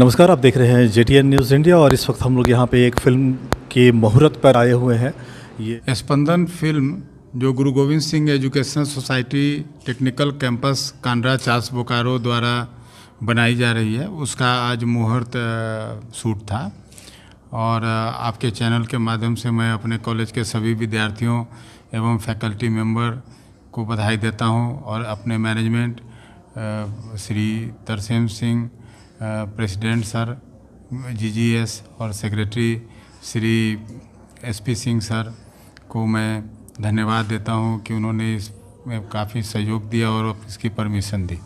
नमस्कार आप देख रहे हैं जे न्यूज़ इंडिया और इस वक्त हम लोग यहाँ पे एक फिल्म के मुहूर्त पर आए हुए हैं ये स्पंदन फिल्म जो Guru Gobind Singh education society technical campus Kandra Chas Bokaro द्वारा बनाई जा रही है उसका आज मुहूर्त शूट था और आपके चैनल के माध्यम से मैं अपने कॉलेज के सभी विद्यार्थियों एवं फैकल्टी मेम्बर को बधाई देता हूँ और अपने management Shri Tarsem Singh president sir GGS और secretary Shri SP Singh sir को मैं धन्यवाद देता हूं कि उन्होंने इसमें काफ़ी सहयोग दिया और इसकी परमिशन दी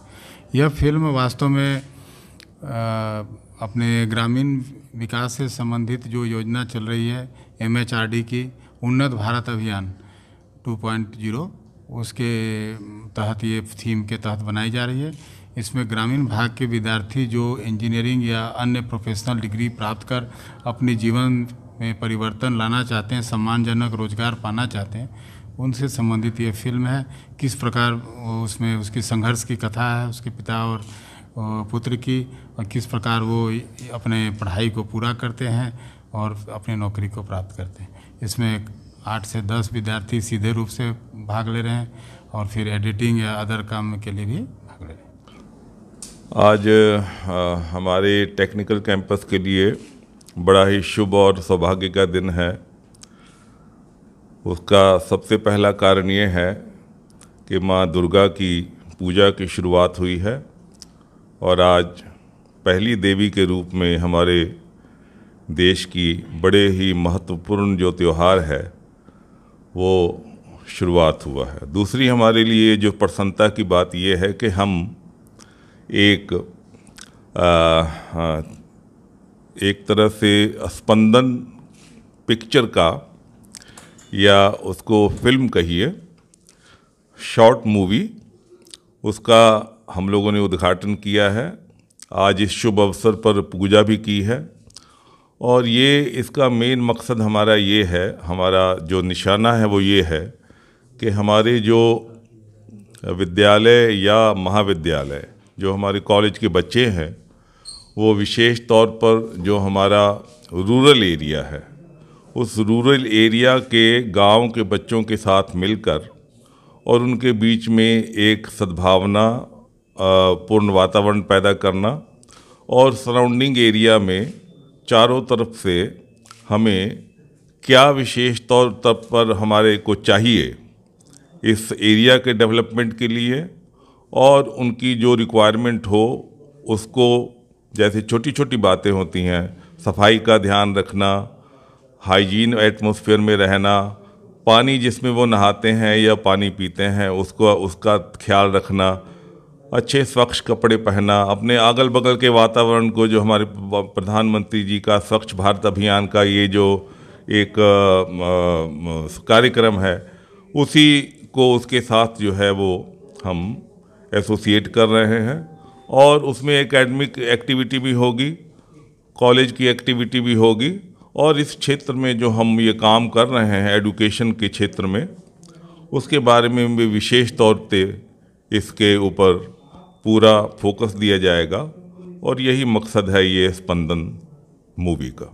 यह फिल्म वास्तव में आ, अपने ग्रामीण विकास से संबंधित जो योजना चल रही है एमएचआरडी की उन्नत भारत अभियान 2.0 उसके तहत ये थीम के तहत बनाई जा रही है इसमें ग्रामीण भाग के विद्यार्थी जो इंजीनियरिंग या अन्य प्रोफेशनल डिग्री प्राप्त कर अपने जीवन में परिवर्तन लाना चाहते हैं सम्मानजनक रोजगार पाना चाहते हैं उनसे संबंधित ये फिल्म है किस प्रकार उसमें उसकी संघर्ष की कथा है उसके पिता और पुत्र की और किस प्रकार वो अपने पढ़ाई को पूरा करते हैं और अपने नौकरी को प्राप्त करते हैं इसमें आठ से दस विद्यार्थी सीधे रूप से भाग ले रहे हैं और फिर एडिटिंग या अदर काम के लिए भी भाग ले रहे हैं आज हमारे टेक्निकल कैंपस के लिए बड़ा ही शुभ और सौभाग्य का दिन है उसका सबसे पहला कारण ये है कि माँ दुर्गा की पूजा की शुरुआत हुई है और आज पहली देवी के रूप में हमारे देश की बड़े ही महत्वपूर्ण जो त्यौहार है वो शुरुआत हुआ है दूसरी हमारे लिए जो प्रसन्नता की बात ये है कि हम एक आ, आ, एक तरह से स्पंदन पिक्चर का या उसको फिल्म कहिए शॉर्ट मूवी उसका हम लोगों ने उद्घाटन किया है आज इस शुभ अवसर पर पूजा भी की है और ये इसका मेन मकसद हमारा ये है हमारा जो निशाना है वो ये है कि हमारे जो विद्यालय या महाविद्यालय जो हमारे कॉलेज के बच्चे हैं वो विशेष तौर पर जो हमारा रूरल एरिया है उस रूरल एरिया के गांव के बच्चों के साथ मिलकर और उनके बीच में एक सद्भावना पूर्ण वातावरण पैदा करना और सराउंडिंग एरिया में चारों तरफ से हमें क्या विशेष तौर तब पर हमारे को चाहिए इस एरिया के डेवलपमेंट के लिए और उनकी जो रिक्वायरमेंट हो उसको जैसे छोटी छोटी बातें होती हैं सफाई का ध्यान रखना हाइजीन एटमॉस्फेयर में रहना पानी जिसमें वो नहाते हैं या पानी पीते हैं उसको उसका ख्याल रखना अच्छे स्वच्छ कपड़े पहना अपने अगल बगल के वातावरण को जो हमारे प्रधानमंत्री जी का स्वच्छ भारत अभियान का ये जो एक कार्यक्रम है उसी को उसके साथ जो है वो हम एसोसिएट कर रहे हैं और उसमें एकेडमिक एक्टिविटी भी होगी कॉलेज की एक्टिविटी भी होगी और इस क्षेत्र में जो हम ये काम कर रहे हैं एडुकेशन के क्षेत्र में उसके बारे में भी विशेष तौर पे इसके ऊपर पूरा फोकस दिया जाएगा और यही मकसद है ये स्पंदन मूवी का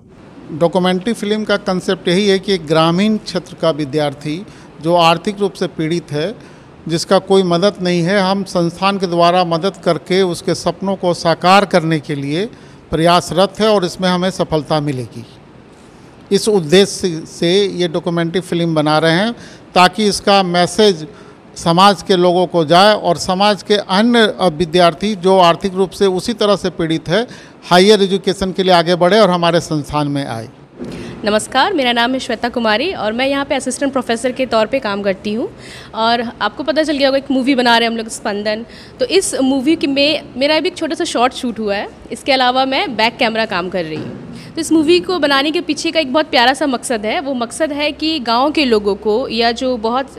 डॉक्यूमेंट्री फिल्म का कंसेप्ट यही है कि एक ग्रामीण क्षेत्र का विद्यार्थी जो आर्थिक रूप से पीड़ित है जिसका कोई मदद नहीं है हम संस्थान के द्वारा मदद करके उसके सपनों को साकार करने के लिए प्रयासरत है और इसमें हमें सफलता मिलेगी इस उद्देश्य से ये डॉक्यूमेंट्री फिल्म बना रहे हैं ताकि इसका मैसेज समाज के लोगों को जाए और समाज के अन्य विद्यार्थी जो आर्थिक रूप से उसी तरह से पीड़ित है हायर एजुकेशन के लिए आगे बढ़े और हमारे संस्थान में आए नमस्कार मेरा नाम है श्वेता कुमारी और मैं यहाँ पे असिस्टेंट प्रोफेसर के तौर पे काम करती हूँ और आपको पता चल गया होगा एक मूवी बना रहे हैं हम लोग स्पंदन तो इस मूवी में मेरा भी एक छोटा सा शॉर्ट शूट हुआ है इसके अलावा मैं बैक कैमरा काम कर रही हूँ तो इस मूवी को बनाने के पीछे का एक बहुत प्यारा सा मकसद है वो मकसद है कि गाँव के लोगों को या जो बहुत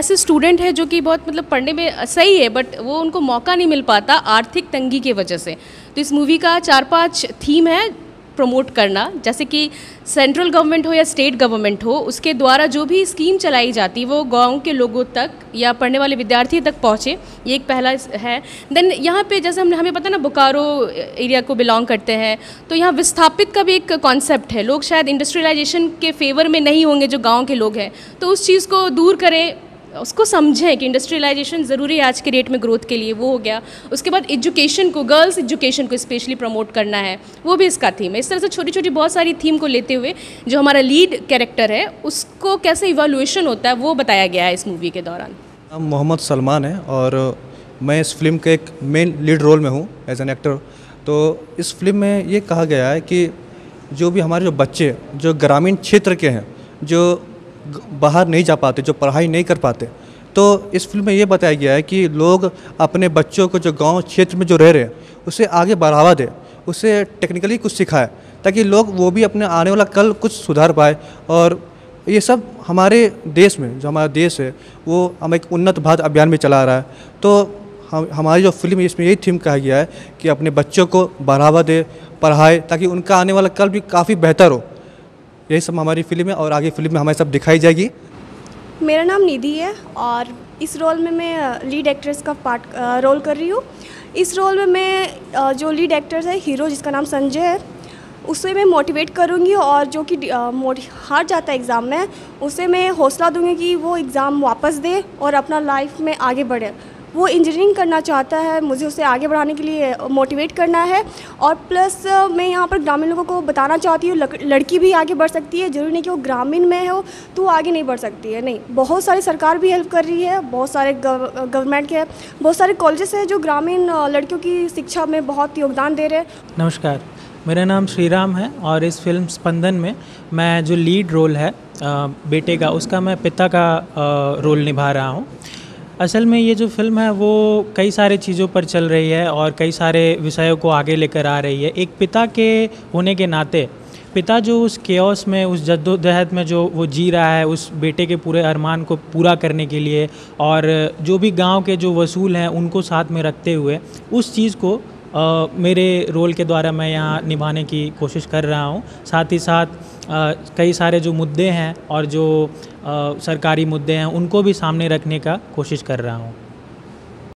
ऐसे स्टूडेंट हैं जो कि बहुत मतलब पढ़ने में सही है बट वो उनको मौका नहीं मिल पाता आर्थिक तंगी की वजह से तो इस मूवी का चार पाँच थीम है प्रमोट करना जैसे कि सेंट्रल गवर्नमेंट हो या स्टेट गवर्नमेंट हो उसके द्वारा जो भी स्कीम चलाई जाती वो गांव के लोगों तक या पढ़ने वाले विद्यार्थियों तक पहुँचे ये एक पहला है देन यहाँ पे जैसे हम हमें पता ना बोकारो एरिया को बिलोंग करते हैं तो यहाँ विस्थापित का भी एक कॉन्सेप्ट है लोग शायद इंडस्ट्रियलाइजेशन के फेवर में नहीं होंगे जो गाँव के लोग हैं तो उस चीज़ को दूर करें उसको समझें कि इंडस्ट्रियलाइजेशन ज़रूरी है आज के डेट में ग्रोथ के लिए वो हो गया उसके बाद एजुकेशन को गर्ल्स एजुकेशन को स्पेशली प्रमोट करना है वो भी इसका थीम है इस तरह से छोटी छोटी बहुत सारी थीम को लेते हुए जो हमारा लीड कैरेक्टर है उसको कैसे इवोल्यूशन होता है वो बताया गया है इस मूवी के दौरान हम मोहम्मद सलमान हैं और मैं इस फिल्म के एक मेन लीड रोल में हूँ एज एन एक्टर तो इस फिल्म में ये कहा गया है कि जो भी हमारे जो बच्चे जो ग्रामीण क्षेत्र के हैं जो बाहर नहीं जा पाते जो पढ़ाई नहीं कर पाते तो इस फिल्म में ये बताया गया है कि लोग अपने बच्चों को जो गांव क्षेत्र में जो रह रहे हैं उसे आगे बढ़ावा दें उसे टेक्निकली कुछ सिखाए ताकि लोग वो भी अपने आने वाला कल कुछ सुधार पाए और ये सब हमारे देश में जो हमारा देश है वो हम एक उन्नत भारत अभियान में चला रहा है तो हम हमारी जो फिल्म है इसमें यही थीम कहा गया है कि अपने बच्चों को बढ़ावा दे पढ़ाए ताकि उनका आने वाला कल भी काफ़ी बेहतर हो यही सब हमारी फिल्म है और आगे फिल्म में हमारे सब दिखाई जाएगी मेरा नाम निधि है और इस रोल में मैं लीड एक्ट्रेस का पार्ट रोल कर रही हूँ इस रोल में मैं जो लीड एक्ट्रेस है हीरो जिसका नाम संजय है उसे मैं मोटिवेट करूँगी और जो कि हार जाता है एग्ज़ाम में उसे मैं हौसला दूँगी कि वो एग्ज़ाम वापस दे और अपना लाइफ में आगे बढ़े वो इंजीनियरिंग करना चाहता है मुझे उसे आगे बढ़ाने के लिए मोटिवेट करना है और प्लस मैं यहाँ पर ग्रामीण लोगों को बताना चाहती हूँ लड़की भी आगे बढ़ सकती है ज़रूरी नहीं कि वो ग्रामीण में हो तो वो आगे नहीं बढ़ सकती है नहीं बहुत सारी सरकार भी हेल्प कर रही है बहुत सारे गवर्नमेंट के बहुत सारे कॉलेजेस हैं जो ग्रामीण लड़कियों की शिक्षा में बहुत योगदान दे रहे हैं नमस्कार मेरा नाम श्रीराम है और इस फिल्म स्पंदन में मैं जो लीड रोल है बेटे का उसका मैं पिता का रोल निभा रहा हूँ असल में ये जो फिल्म है वो कई सारे चीज़ों पर चल रही है और कई सारे विषयों को आगे लेकर आ रही है एक पिता के होने के नाते पिता जो उस केओस में उस जद्दोजहद में जो वो जी रहा है उस बेटे के पूरे अरमान को पूरा करने के लिए और जो भी गांव के जो वसूल हैं उनको साथ में रखते हुए उस चीज़ को मेरे रोल के द्वारा मैं यहाँ निभाने की कोशिश कर रहा हूँ साथ ही साथ कई सारे जो मुद्दे हैं और जो सरकारी मुद्दे हैं उनको भी सामने रखने का कोशिश कर रहा हूँ